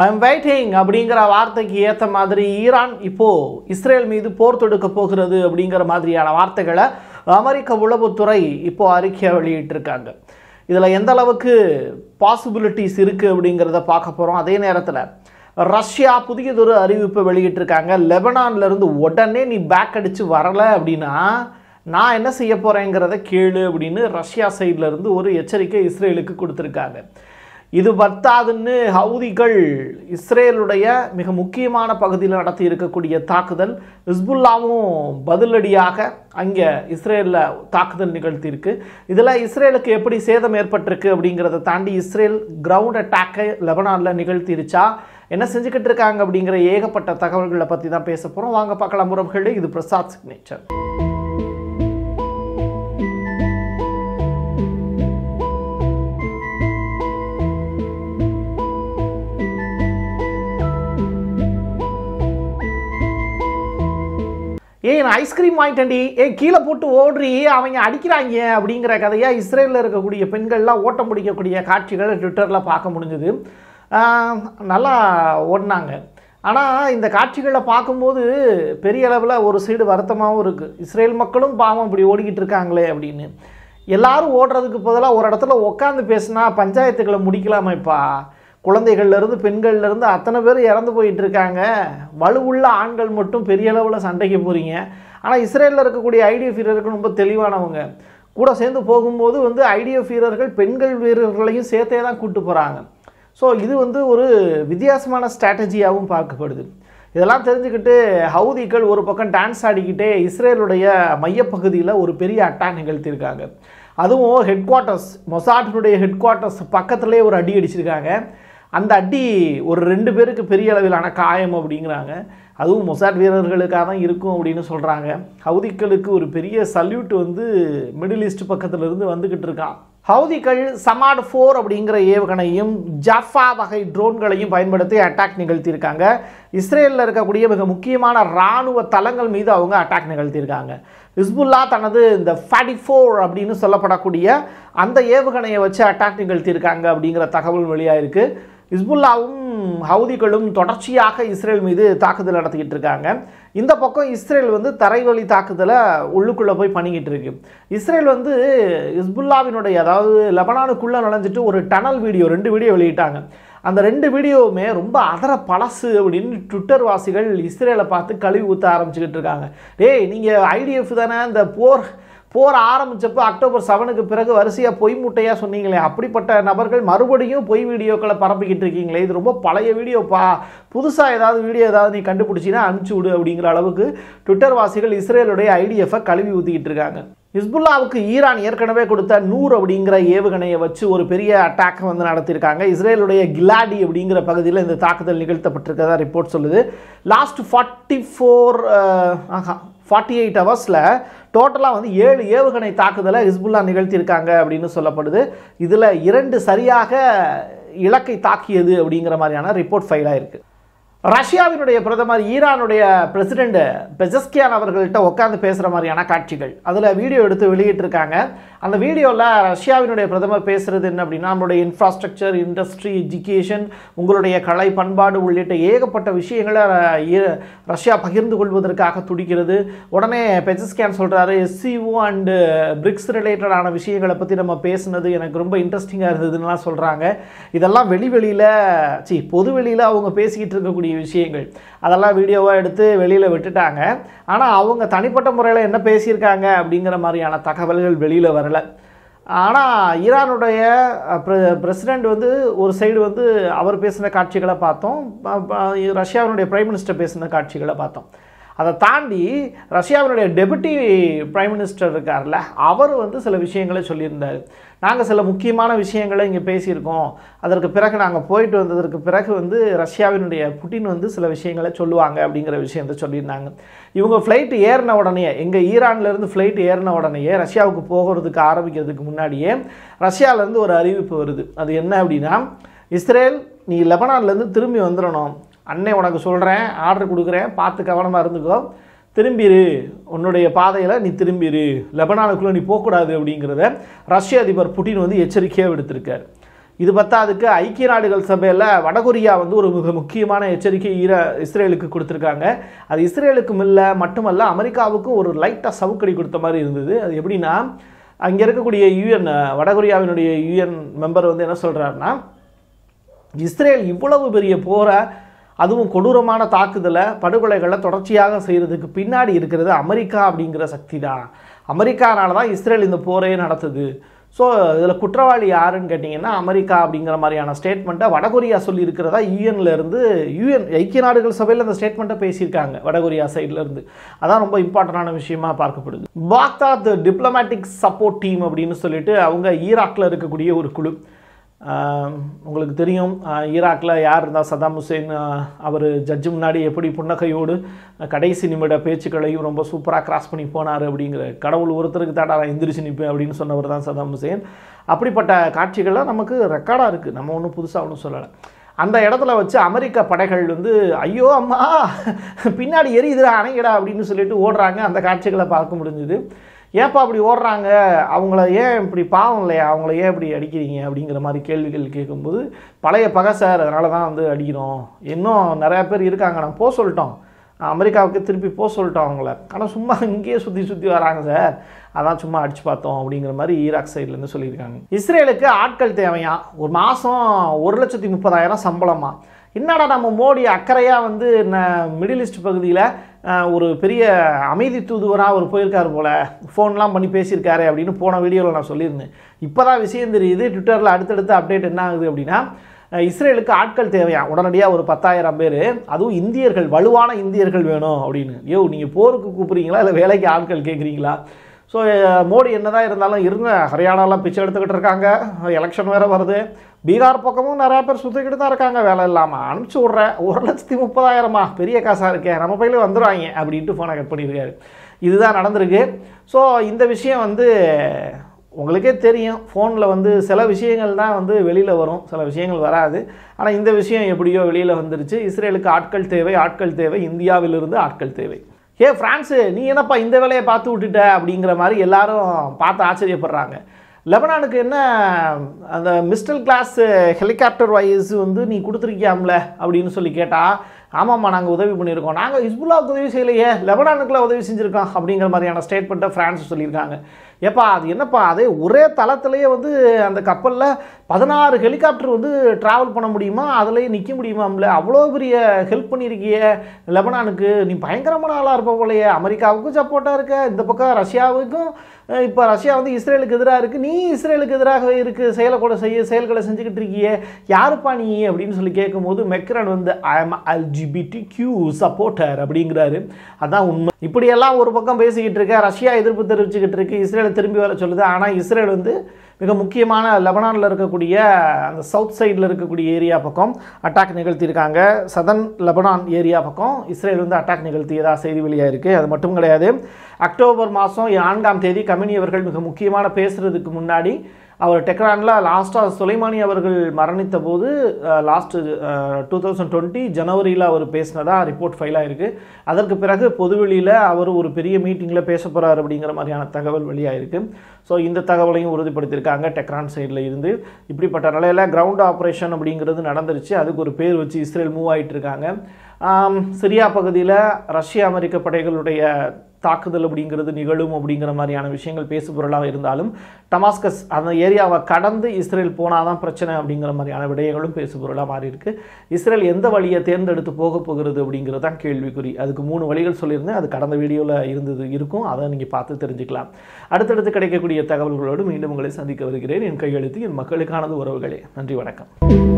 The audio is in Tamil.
ஐ எம் வெயிட்டிங் அப்படிங்கிற வார்த்தைக்கு ஏற்ற மாதிரி ஈரான் இப்போது இஸ்ரேல் மீது போர் தொடுக்க போகிறது அப்படிங்கிற மாதிரியான வார்த்தைகளை அமெரிக்க உளவுத்துறை இப்போது அறிக்கையாக வெளியிட்டிருக்காங்க இதில் எந்த அளவுக்கு பாசிபிலிட்டிஸ் இருக்குது அப்படிங்கிறத பார்க்க போகிறோம் அதே நேரத்தில் ரஷ்யா புதியதொரு அறிவிப்பை வெளியிட்டிருக்காங்க லெபனான்லேருந்து உடனே நீ பேக் அடித்து வரலை அப்படின்னா நான் என்ன செய்ய போகிறேங்கிறத கேளு அப்படின்னு ரஷ்யா சைட்லேருந்து ஒரு எச்சரிக்கை இஸ்ரேலுக்கு கொடுத்துருக்காங்க இது பத்தாதுன்னு ஹவுதிகள் இஸ்ரேலுடைய மிக முக்கியமான பகுதியில் நடத்தி இருக்கக்கூடிய தாக்குதல் ஹிஸ்புல்லாவும் பதிலடியாக அங்கே இஸ்ரேலில் தாக்குதல் நிகழ்த்தியிருக்கு இதில் இஸ்ரேலுக்கு எப்படி சேதம் ஏற்பட்டிருக்கு அப்படிங்கிறத தாண்டி இஸ்ரேல் கிரவுண்ட் அட்டாக்கை லெபனானில் நிகழ்த்திருச்சா என்ன செஞ்சுக்கிட்டு இருக்காங்க அப்படிங்கிற ஏகப்பட்ட தகவல்களை பற்றி தான் பேச போகிறோம் வாங்க பார்க்கலாம் உறவுகளே இது பிரசாத் சிக்னேச்சர் ஐஸ்கிரீம் வாங்கிட்டேன்டி ஏ கீழே போட்டு ஓடுறி அவங்க அடிக்கிறாங்க அப்படிங்கிற கதையாக இஸ்ரேலில் இருக்கக்கூடிய பெண்கள்லாம் ஓட்டம் பிடிக்கக்கூடிய காட்சிகளை ட்விட்டரில் பார்க்க முடிஞ்சுது நல்லா ஓடினாங்க ஆனால் இந்த காட்சிகளை பார்க்கும்போது பெரிய அளவில் ஒரு சைடு வருத்தமாகவும் இருக்குது இஸ்ரேல் மக்களும் பாவம் இப்படி ஓடிக்கிட்டு இருக்காங்களே அப்படின்னு எல்லோரும் ஓடுறதுக்கு பதிலாக ஒரு இடத்துல உட்காந்து பேசுனா பஞ்சாயத்துக்களை முடிக்கலாமாப்பா குழந்தைகள்லேருந்து பெண்கள்லேருந்து அத்தனை பேர் இறந்து போயிட்டுருக்காங்க வலுவுள்ள ஆண்கள் மட்டும் பெரிய அளவில் சண்டைக்கு போகிறீங்க ஆனால் இஸ்ரேலில் இருக்கக்கூடிய ஐடிஎஃப் வீரர்கள் ரொம்ப தெளிவானவங்க கூட சேர்ந்து போகும்போது வந்து ஐடிஎஃப் வீரர்கள் பெண்கள் வீரர்களையும் சேர்த்தே தான் கூப்பிட்டு போகிறாங்க ஸோ இது வந்து ஒரு வித்தியாசமான ஸ்ட்ராட்டஜியாகவும் பார்க்கப்படுது இதெல்லாம் தெரிஞ்சுக்கிட்டு ஹவுதிகள் ஒரு பக்கம் டான்ஸ் ஆடிக்கிட்டே இஸ்ரேலுடைய மையப்பகுதியில் ஒரு பெரிய அட்டாக் நிகழ்த்தியிருக்காங்க அதுவும் ஹெட் குவார்ட்டர்ஸ் மொசாட்டினுடைய ஹெட் குவார்ட்டர்ஸ் பக்கத்துலேயே ஒரு அடி அடிச்சிருக்காங்க அந்த அடி ஒரு ரெண்டு பேருக்கு பெரிய அளவிலான காயம் அப்படிங்கிறாங்க அதுவும் மொசாட் வீரர்களுக்காக தான் இருக்கும் அப்படின்னு சொல்கிறாங்க ஹவுதிக்களுக்கு ஒரு பெரிய சல்யூட் வந்து மிடில் ஈஸ்ட் பக்கத்துலேருந்து வந்துக்கிட்டு இருக்கான் ஹவுதிகள் சமாட் ஃபோர் அப்படிங்கிற ஏவுகணையும் ஜஃபா வகை ட்ரோன்களையும் பயன்படுத்தி அட்டாக் நிகழ்த்தியிருக்காங்க இஸ்ரேலில் இருக்கக்கூடிய மிக முக்கியமான இராணுவ தளங்கள் மீது அவங்க அட்டாக் நிகழ்த்தியிருக்காங்க ஹிஸ்புல்லா தனது இந்த ஃபேடி ஃபோர் அப்படின்னு சொல்லப்படக்கூடிய அந்த ஏவுகணையை வச்சு அட்டாக் நிகழ்த்தியிருக்காங்க அப்படிங்கிற தகவல் இருக்குது இஸ்புல்லாவும் ஹவுதிகளும் தொடர்ச்சியாக இஸ்ரேல் மீது தாக்குதல் நடத்திக்கிட்டு இருக்காங்க இந்த பக்கம் இஸ்ரேல் வந்து தரைவழி தாக்குதலை உள்ளுக்குள்ளே போய் பண்ணிக்கிட்டு இருக்கு இஸ்ரேல் வந்து இஸ்புல்லாவினுடைய அதாவது லெபனானுக்குள்ளே நுழைஞ்சிட்டு ஒரு டனல் வீடியோ ரெண்டு வீடியோ வெளியிட்டாங்க அந்த ரெண்டு வீடியோவுமே ரொம்ப அதர பழசு அப்படின்னு ட்விட்டர் வாசிகள் இஸ்ரேலை பார்த்து கழுவி ஊற்ற ஆரம்பிச்சுக்கிட்டு இருக்காங்க டேய் நீங்கள் ஐடிஎஃப் தானே இந்த போர் போர் ஆரம்பித்தப்போ அக்டோபர் செவனுக்கு பிறகு வரிசையாக பொய் முட்டையாக சொன்னீங்களே அப்படிப்பட்ட நபர்கள் மறுபடியும் பொய் வீடியோக்களை பரப்பிக்கிட்டு இருக்கீங்களே இது ரொம்ப பழைய வீடியோப்பா புதுசாக ஏதாவது வீடியோ ஏதாவது நீ கண்டுபிடிச்சின்னா அனுப்பிச்சி விடு அப்படிங்கிற அளவுக்கு ட்விட்டர் வாசிகள் இஸ்ரேலுடைய ஐடிஎஃப்பை கழுவி ஊற்றிக்கிட்டு இருக்காங்க ஹிஸ்புல்லாவுக்கு ஈரான் ஏற்கனவே கொடுத்த நூறு அப்படிங்கிற ஏவுகணையை வச்சு ஒரு பெரிய அட்டாக் வந்து நடத்தியிருக்காங்க இஸ்ரேலுடைய கிலாடி அப்படிங்கிற பகுதியில் இந்த தாக்குதல் நிகழ்த்தப்பட்டிருக்கதா ரிப்போர்ட் சொல்லுது லாஸ்ட் ஃபார்ட்டி ஃபோர் ஆஹா ஃபார்ட்டி எயிட் ஹவர்ஸில் டோட்டலாக வந்து ஏழு ஏவுகணை தாக்குதலை ஹிஸ்புல்லா நிகழ்த்தியிருக்காங்க அப்படின்னு சொல்லப்படுது இதில் இரண்டு சரியாக இலக்கை தாக்கியது அப்படிங்கிற மாதிரியான ரிப்போர்ட் ஃபைலாக இருக்குது ரஷ்யாவினுடைய பிரதமர் ஈரானுடைய பிரசிடெண்ட் பெஜஸ்கியான் அவர்கள்ட்ட உட்காந்து பேசுகிற மாதிரியான காட்சிகள் அதில் வீடியோ எடுத்து வெளியிட்டிருக்காங்க அந்த வீடியோவில் ரஷ்யாவினுடைய பிரதமர் பேசுகிறது என்ன அப்படின்னா நம்மளுடைய இன்ஃப்ராஸ்ட்ரக்சர் இண்டஸ்ட்ரி எஜுகேஷன் உங்களுடைய கலை பண்பாடு உள்ளிட்ட ஏகப்பட்ட விஷயங்களை ரஷ்யா பகிர்ந்து கொள்வதற்காக துடிக்கிறது உடனே பெஜஸ்கியான் சொல்கிறாரு எஸ்சிஓ அண்டு பிரிக்ஸ் ரிலேட்டடான விஷயங்களை பற்றி நம்ம பேசுனது எனக்கு ரொம்ப இன்ட்ரெஸ்டிங்காக இருந்ததுன்னெலாம் சொல்கிறாங்க இதெல்லாம் வெளிவெளியில் சி பொது வெளியில் அவங்க பேசிக்கிட்டு இருக்கக்கூடிய விஷயங்கள் அதெல்லாம் வீடியோவாக எடுத்து வெளியில் விட்டுட்டாங்க ஆனால் அவங்க தனிப்பட்ட முறையில் என்ன பேசியிருக்காங்க அப்படிங்கிற மாதிரியான தகவல்கள் வெளியில் வரலை ஆனால் ஈரானுடைய பிரசிடெண்ட் வந்து ஒரு சைடு வந்து அவர் பேசின காட்சிகளை பார்த்தோம் ரஷ்யாவினுடைய பிரைம் மினிஸ்டர் பேசின காட்சிகளை பார்த்தோம் அதை தாண்டி ரஷ்யாவினுடைய டெபுட்டி பிரைம் மினிஸ்டர் இருக்கார்ல அவர் வந்து சில விஷயங்களை சொல்லியிருந்தார் நாங்கள் சில முக்கியமான விஷயங்களை இங்கே பேசியிருக்கோம் அதற்கு பிறகு நாங்கள் போயிட்டு வந்ததற்கு பிறகு வந்து ரஷ்யாவினுடைய புட்டின் வந்து சில விஷயங்களை சொல்லுவாங்க அப்படிங்கிற விஷயத்த சொல்லியிருந்தாங்க இவங்க ஃப்ளைட்டு ஏறின உடனே எங்கள் ஈரான்லேருந்து ஃப்ளைட் ஏறின உடனேயே ரஷ்யாவுக்கு போகிறதுக்கு ஆரம்பிக்கிறதுக்கு முன்னாடியே ரஷ்யாவிலேருந்து ஒரு அறிவிப்பு வருது அது என்ன அப்படின்னா இஸ்ரேல் நீ லெபனான்லேருந்து திரும்பி வந்துடணும் அன்னை உனக்கு சொல்கிறேன் ஆர்டர் கொடுக்குறேன் பார்த்து கவனமாக இருந்துக்கோ திரும்பிடு உன்னுடைய பாதையில் நீ திரும்பிடு லெபனானுக்குள்ளே நீ போகக்கூடாது அப்படிங்கிறத ரஷ்ய அதிபர் புட்டின் வந்து எச்சரிக்கையாக விடுத்திருக்கார் இது பத்தாதுக்கு ஐக்கிய நாடுகள் சபையில் வடகொரியா வந்து ஒரு மிக முக்கியமான எச்சரிக்கை ஈர இஸ்ரேலுக்கு கொடுத்துருக்காங்க அது இஸ்ரேலுக்கும் இல்லை மட்டுமல்ல அமெரிக்காவுக்கும் ஒரு லைட்டாக சவுக்கடி கொடுத்த மாதிரி இருந்தது அது எப்படின்னா அங்கே இருக்கக்கூடிய யூஎன் வடகொரியாவினுடைய யூஎன் மெம்பர் வந்து என்ன சொல்கிறாருன்னா இஸ்ரேல் இவ்வளவு பெரிய போரை அதுவும் கொடூரமான தாக்குதலை படுகொலைகளை தொடர்ச்சியாக செய்கிறதுக்கு பின்னாடி இருக்கிறது அமெரிக்கா அப்படிங்கிற சக்தி தான் அமெரிக்கானால தான் இஸ்ரேல் இந்த போரையே நடத்துது ஸோ இதில் குற்றவாளி யாருன்னு கேட்டிங்கன்னா அமெரிக்கா அப்படிங்கிற மாதிரியான ஸ்டேட்மெண்ட்டை வடகொரியா சொல்லியிருக்கிறதா யூஎன்லேருந்து யூஎன் ஐக்கிய நாடுகள் சபையில் அந்த ஸ்டேட்மெண்ட்டை பேசியிருக்காங்க வடகொரியா சைட்லேருந்து அதான் ரொம்ப இம்பார்ட்டண்டான விஷயமா பார்க்கப்படுது பாக்தாத் டிப்ளமேட்டிக் சப்போர்ட் டீம் அப்படின்னு சொல்லிட்டு அவங்க ஈராக்கில் இருக்கக்கூடிய ஒரு குழு உங்களுக்கு தெரியும் ஈராக்கில் யார் இருந்தால் சதாம் ஹுசேன் அவர் ஜட்ஜு முன்னாடி எப்படி புன்னகையோடு கடைசி நிமிட பேச்சுக்களையும் ரொம்ப சூப்பராக கிராஸ் பண்ணி போனார் அப்படிங்கிற கடவுள் ஒருத்தருக்கு தாடா நான் எந்திரிச்சு நிற்பேன் அப்படின்னு சொன்னவர் தான் சதாம் ஹுசேன் அப்படிப்பட்ட காட்சிகள்லாம் நமக்கு ரெக்கார்டாக இருக்குது நம்ம ஒன்றும் புதுசாக ஒன்றும் சொல்லலை அந்த இடத்துல வச்சு அமெரிக்க படைகள் வந்து ஐயோ அம்மா பின்னாடி எரியுதுடா அணைகிடா அப்படின்னு சொல்லிட்டு ஓடுறாங்க அந்த காட்சிகளை பார்க்க முடிஞ்சுது ஏப்பா அப்படி ஓடுறாங்க அவங்கள ஏன் இப்படி பாவம் இல்லையா அவங்கள ஏன் இப்படி அடிக்கிறீங்க அப்படிங்கிற மாதிரி கேள்விகள் கேட்கும்போது பழைய பகை சார் அதனால தான் வந்து அடிக்கிறோம் இன்னும் நிறையா பேர் இருக்காங்க நான் போக சொல்லிட்டோம் அமெரிக்காவுக்கு திருப்பி போக சொல்லிட்டோம் அவங்கள ஆனால் சும்மா இங்கேயே சுற்றி சுற்றி வராங்க சார் அதான் சும்மா அடித்து பார்த்தோம் அப்படிங்கிற மாதிரி ஈராக் சைட்லேருந்து சொல்லியிருக்காங்க இஸ்ரேலுக்கு ஆட்கள் தேவையா ஒரு மாதம் ஒரு லட்சத்தி முப்பதாயிரம் சம்பளமாக என்னடா நம்ம மோடி அக்கறையாக வந்து மிடில் ஈஸ்ட் பகுதியில் ஒரு பெரிய அமைதி தூதுவராக அவர் போயிருக்கார் போல் ஃபோன்லாம் பண்ணி பேசியிருக்காரு அப்படின்னு போன வீடியோவில் நான் சொல்லியிருந்தேன் இப்போ தான் விஷயம் தெரியுது ட்விட்டரில் அடுத்தடுத்து அப்டேட் என்ன ஆகுது அப்படின்னா இஸ்ரேலுக்கு ஆட்கள் தேவையா உடனடியாக ஒரு பத்தாயிரம் பேர் அதுவும் இந்தியர்கள் வலுவான இந்தியர்கள் வேணும் அப்படின்னு யோ நீங்கள் போருக்கு கூப்பிட்றீங்களா இல்லை வேலைக்கு ஆட்கள் கேட்குறீங்களா ஸோ மோடி என்னதான் இருந்தாலும் இருங்க ஹரியானாலாம் பிச்சை எடுத்துக்கிட்டு இருக்காங்க எலெக்ஷன் வேறு வருது பீகார் பக்கமும் நிறையா பேர் சுற்றிக்கிட்டு தான் இருக்காங்க வேலை இல்லாமல் அனுப்பிச்சி விட்றேன் ஒரு லட்சத்தி முப்பதாயிரமா பெரிய காசாக இருக்கேன் நம்ம பையில வந்துடுவாங்க அப்படின்ட்டு ஃபோனை கட் பண்ணியிருக்காரு இதுதான் நடந்திருக்கு ஸோ இந்த விஷயம் வந்து உங்களுக்கே தெரியும் ஃபோனில் வந்து சில விஷயங்கள் தான் வந்து வெளியில் வரும் சில விஷயங்கள் வராது ஆனால் இந்த விஷயம் எப்படியோ வெளியில் வந்துருச்சு இஸ்ரேலுக்கு ஆட்கள் தேவை ஆட்கள் தேவை இந்தியாவிலிருந்து ஆட்கள் தேவை ஏ ஃப்ரான்ஸு நீ என்னப்பா இந்த வேலையை பார்த்து விட்டுட்ட அப்படிங்கிற மாதிரி எல்லாரும் பார்த்து ஆச்சரியப்படுறாங்க லெபனானுக்கு என்ன அந்த மிஸ்டல் கிளாஸ் ஹெலிகாப்டர் வாய்ஸ் வந்து நீ கொடுத்துருக்கியாம்ல அப்படின்னு சொல்லி கேட்டால் ஆமாம்மா நாங்கள் உதவி பண்ணியிருக்கோம் நாங்கள் ஹிஸ்புல்லாவுக்கு உதவி செய்யலையே லெபனானுக்குலாம் உதவி செஞ்சுருக்கோம் அப்படிங்கிற மாதிரியான ஸ்டேட்மெண்ட்டை ஃப்ரான்ஸ் சொல்லியிருக்காங்க ஏப்பா அது என்னப்பா அதே ஒரே தளத்துலேயே வந்து அந்த கப்பலில் பதினாறு ஹெலிகாப்டர் வந்து ட்ராவல் பண்ண முடியுமா அதுலேயே நிற்க இல்லை அவ்வளோ பெரிய ஹெல்ப் பண்ணியிருக்கிய லெபனானுக்கு நீ பயங்கரமான ஆளாக இருப்ப போலையே அமெரிக்காவுக்கும் சப்போர்ட்டாக இருக்க இந்த பக்கம் ரஷ்யாவுக்கும் இப்போ ரஷ்யா வந்து இஸ்ரேலுக்கு எதிராக இருக்குது நீ இஸ்ரேலுக்கு எதிராக இருக்குது செயலை கூட செய்ய செயல்களை செஞ்சுக்கிட்டு இருக்கியே யாருப்பா நீ அப்படின்னு சொல்லி கேட்கும்போது மெக்ரன் வந்து I am all LGBT Q supporter அப்படிங்கிறாரு அதான் உண்மை இப்படியெல்லாம் ஒரு பக்கம் பேசிக்கிட்டு இருக்க ரஷ்யா எதிர்ப்பு தெரிவிச்சுக்கிட்டு இருக்கு இஸ்ரேலை திரும்பி வர சொல்லுது ஆனால் இஸ்ரேல் வந்து மிக முக்கியமான லெபனானில் இருக்கக்கூடிய அந்த சவுத் சைடில் இருக்கக்கூடிய ஏரியா பக்கம் அட்டாக் நிகழ்த்தியிருக்காங்க சதன் லெபனான் ஏரியா பக்கம் இஸ்ரேல் வந்து அட்டாக் நிகழ்த்தியதாக செய்தி வெளியாக இருக்குது அது மட்டும் கிடையாது அக்டோபர் மாதம் நான்காம் தேதி கம்யூனியவர்கள் மிக முக்கியமான பேசுகிறதுக்கு முன்னாடி அவர் டெக்ரானில் லாஸ்ட்டாக சுலைமானி அவர்கள் மரணித்த போது லாஸ்ட்டு டூ தௌசண்ட் டுவெண்ட்டி ஜனவரியில் அவர் பேசினதாக ரிப்போர்ட் ஃபைலாக இருக்குது அதற்கு பிறகு பொதுவெளியில் அவர் ஒரு பெரிய மீட்டிங்கில் பேச போகிறார் அப்படிங்கிற மாதிரியான தகவல் வெளியாக இருக்குது ஸோ இந்த தகவலையும் உறுதிப்படுத்தியிருக்காங்க டெக்ரான் சைடில் இருந்து இப்படிப்பட்ட நிலையில் கிரவுண்ட் ஆப்ரேஷன் அப்படிங்கிறது நடந்துருச்சு அதுக்கு ஒரு பேர் வச்சு இஸ்ரேல் மூவ் ஆகிட்டு இருக்காங்க சிரியா பகுதியில் ரஷ்ய அமெரிக்க படைகளுடைய தாக்குதல் அப்படிங்கிறது நிகழும் அப்படிங்கிற மாதிரியான விஷயங்கள் பேசு பொருளாக இருந்தாலும் டமாஸ்கஸ் அந்த ஏரியாவை கடந்து இஸ்ரேல் போனால் தான் பிரச்சனை அப்படிங்கிற மாதிரியான விடயங்களும் பேசு பொருளாக மாறி இருக்கு இஸ்ரேல் எந்த வழியை தேர்ந்தெடுத்து போக போகிறது அப்படிங்கிறது தான் கேள்விக்குறி அதுக்கு மூணு வழிகள் சொல்லியிருந்தேன் அது கடந்த வீடியோவில் இருந்தது இருக்கும் அதை நீங்கள் பார்த்து தெரிஞ்சுக்கலாம் அடுத்தடுத்து கிடைக்கக்கூடிய தகவல்களோடு மீண்டும் உங்களை சந்திக்க வருகிறேன் என் கையெழுத்து என் மக்களுக்கானது உறவுகளே நன்றி வணக்கம்